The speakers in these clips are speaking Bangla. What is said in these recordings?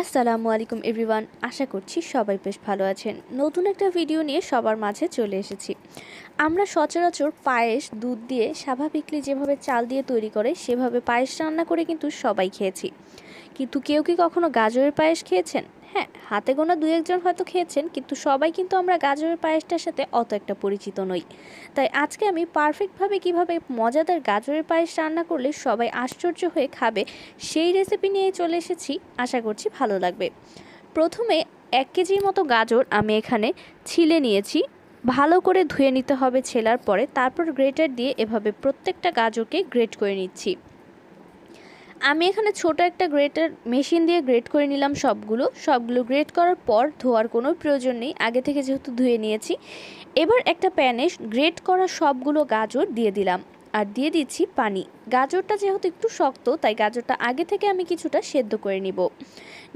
আসসালামু আলাইকুম এভরিওয়ান আশা করছি সবাই বেশ ভালো আছেন নতুন একটা ভিডিও নিয়ে সবার মাঝে চলে এসেছি আমরা সচরাচর পায়েস দুধ দিয়ে স্বাভাবিকলি যেভাবে চাল দিয়ে তৈরি করে সেভাবে পায়েস রান্না করে কিন্তু সবাই খেয়েছি কিন্তু কেউ কি কখনো গাজরের পায়েস খেয়েছেন হ্যাঁ হাতে গোনা দু একজন হয়তো খেয়েছেন কিন্তু সবাই কিন্তু আমরা গাজরের পায়েসটার সাথে অত একটা পরিচিত নই তাই আজকে আমি পারফেক্টভাবে কিভাবে মজাদার গাজরের পায়েস রান্না করলে সবাই আশ্চর্য হয়ে খাবে সেই রেসিপি নিয়ে চলে এসেছি আশা করছি ভালো লাগবে প্রথমে এক কেজির মতো গাজর আমি এখানে ছিলে নিয়েছি ভালো করে ধুয়ে নিতে হবে ছেলার পরে তারপর গ্রেটার দিয়ে এভাবে প্রত্যেকটা গাজরকে গ্রেট করে নিচ্ছি আমি এখানে ছোট একটা গ্রেটার মেশিন দিয়ে গ্রেট করে নিলাম সবগুলো সবগুলো গ্রেট করার পর ধোয়ার কোনো প্রয়োজন নেই আগে থেকে যেহেতু ধুয়ে নিয়েছি এবার একটা প্যানে গ্রেট করা সবগুলো গাজর দিয়ে দিলাম আর দিয়ে দিচ্ছি পানি গাজরটা যেহেতু একটু শক্ত তাই গাজরটা আগে থেকে আমি কিছুটা সেদ্ধ করে নিব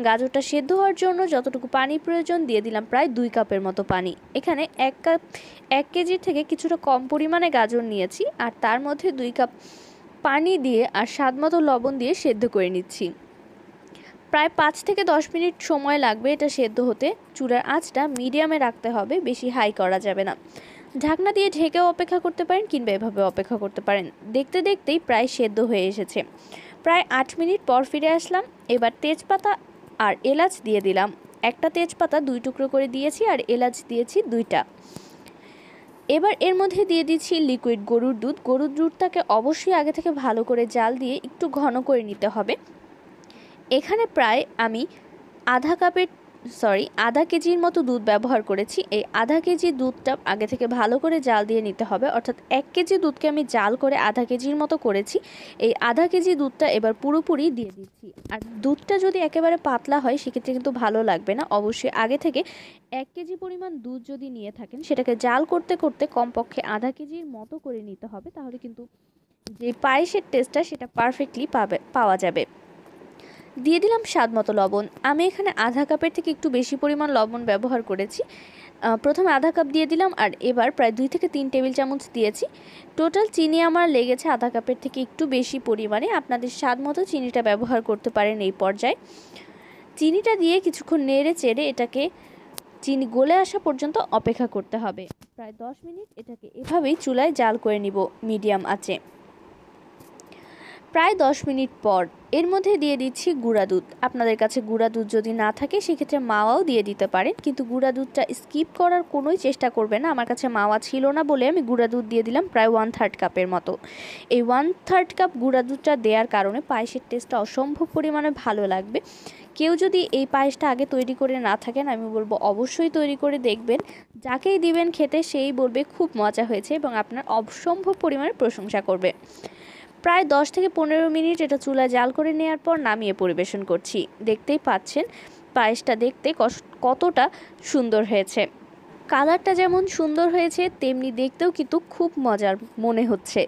গাজরটা সেদ্ধ হওয়ার জন্য যতটুকু পানি প্রয়োজন দিয়ে দিলাম প্রায় দুই কাপের মতো পানি এখানে এক কাপ এক কেজির থেকে কিছুটা কম পরিমাণে গাজর নিয়েছি আর তার মধ্যে দুই কাপ পানি দিয়ে আর স্বাদ মতো লবণ দিয়ে সেদ্ধ করে নিচ্ছি প্রায় পাঁচ থেকে দশ মিনিট সময় লাগবে এটা সেদ্ধ হতে চুলার আঁচটা মিডিয়ামে রাখতে হবে বেশি হাই করা যাবে না ঢাকনা দিয়ে ঢেকেও অপেক্ষা করতে পারেন কিংবা এভাবে অপেক্ষা করতে পারেন দেখতে দেখতেই প্রায় সেদ্ধ হয়ে এসেছে প্রায় আট মিনিট পর ফিরে আসলাম এবার তেজপাতা আর এলাচ দিয়ে দিলাম একটা তেজপাতা দুই টুকরো করে দিয়েছি আর এলাচ দিয়েছি দুইটা এবার এর মধ্যে দিয়ে দিচ্ছি লিকুইড গরুর দুধ গরুর দুধটাকে অবশ্যই আগে থেকে ভালো করে জাল দিয়ে একটু ঘন করে নিতে হবে এখানে প্রায় আমি আধা কাপের সরি আধা কেজির মতো দুধ ব্যবহার করেছি এই আধা কেজি দুধটা আগে থেকে ভালো করে জাল দিয়ে নিতে হবে অর্থাৎ এক কেজি দুধকে আমি জাল করে আধা কেজির মতো করেছি এই আধা কেজি দুধটা এবার পুরোপুরি দিয়ে দিচ্ছি আর দুধটা যদি একেবারে পাতলা হয় সেক্ষেত্রে কিন্তু ভালো লাগবে না অবশ্যই আগে থেকে এক কেজি পরিমাণ দুধ যদি নিয়ে থাকেন সেটাকে জাল করতে করতে কমপক্ষে আধা কেজির মতো করে নিতে হবে তাহলে কিন্তু যে পায়েসের টেস্টটা সেটা পারফেক্টলি পাবে পাওয়া যাবে দিয়ে দিলাম স্বাদ মতো লবণ আমি এখানে আধা কাপের থেকে একটু বেশি পরিমাণ লবণ ব্যবহার করেছি প্রথমে আধা কাপ দিয়ে দিলাম আর এবার প্রায় দুই থেকে তিন টেবিল চামচ দিয়েছি টোটাল চিনি আমার লেগেছে আধা কাপের থেকে একটু বেশি পরিমাণে আপনাদের স্বাদ মতো চিনিটা ব্যবহার করতে পারেন এই পর্যায়ে চিনিটা দিয়ে কিছুক্ষণ নেড়ে চেড়ে এটাকে চিনি গলে আসা পর্যন্ত অপেক্ষা করতে হবে প্রায় দশ মিনিট এটাকে এভাবেই চুলায় জাল করে নিব মিডিয়াম আছে প্রায় দশ মিনিট পর এর মধ্যে দিয়ে দিচ্ছি গুঁড়া দুধ আপনাদের কাছে গুঁড়া দুধ যদি না থাকে সেক্ষেত্রে মাওয়াও দিয়ে দিতে পারেন কিন্তু গুঁড়া দুধটা স্কিপ করার কোনোই চেষ্টা করবে না আমার কাছে মাওয়া ছিল না বলে আমি গুঁড়া দুধ দিয়ে দিলাম প্রায় ওয়ান থার্ড কাপের মতো এই ওয়ান থার্ড কাপ গুঁড়া দুধটা দেওয়ার কারণে পায়েসের টেস্টটা অসম্ভব পরিমাণে ভালো লাগবে কেউ যদি এই পায়েসটা আগে তৈরি করে না থাকেন আমি বলবো অবশ্যই তৈরি করে দেখবেন যাকেই দিবেন খেতে সেই বলবে খুব মজা হয়েছে এবং আপনার অসম্ভব পরিমাণে প্রশংসা করবে প্রায় 10 থেকে পনেরো মিনিট এটা চুলা জাল করে নেওয়ার পর নামিয়ে পরিবেশন করছি দেখতেই পাচ্ছেন পায়েসটা দেখতে কতটা সুন্দর হয়েছে কালারটা যেমন সুন্দর হয়েছে তেমনি দেখতেও কিন্তু খুব মজার মনে হচ্ছে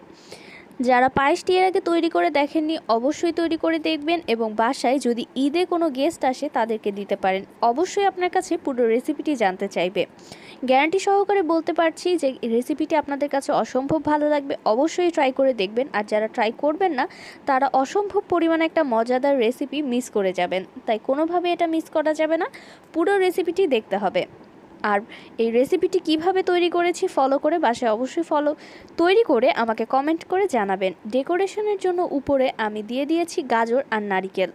যারা পায়েসটি এর আগে তৈরি করে দেখেননি অবশ্যই তৈরি করে দেখবেন এবং বাসায় যদি ঈদে কোনো গেস্ট আসে তাদেরকে দিতে পারেন অবশ্যই আপনার কাছে পুরো রেসিপিটি জানতে চাইবে গ্যারান্টি সহকারে বলতে পারছি যে রেসিপিটি আপনাদের কাছে অসম্ভব ভালো লাগবে অবশ্যই ট্রাই করে দেখবেন আর যারা ট্রাই করবেন না তারা অসম্ভব পরিমাণে একটা মজাদার রেসিপি মিস করে যাবেন তাই কোনোভাবে এটা মিস করা যাবে না পুরো রেসিপিটি দেখতে হবে আর এই রেসিপিটি কিভাবে তৈরি করেছি ফলো করে বাসায় অবশ্যই ফলো তৈরি করে আমাকে কমেন্ট করে জানাবেন ডেকোরেশনের জন্য উপরে আমি দিয়ে দিয়েছি গাজর আর নারিকেল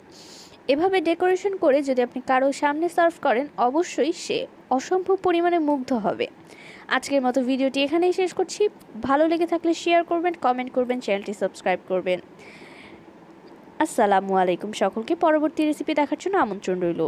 এভাবে ডেকোরেশন করে যদি আপনি কারো সামনে সার্ভ করেন অবশ্যই সে অসম্ভব পরিমাণে মুগ্ধ হবে আজকের মতো ভিডিওটি এখানেই শেষ করছি ভালো লেগে থাকলে শেয়ার করবেন কমেন্ট করবেন চ্যানেলটি সাবস্ক্রাইব করবেন আসসালামু আলাইকুম সকলকে পরবর্তী রেসিপি দেখার জন্য আমন্ত্রণ রইল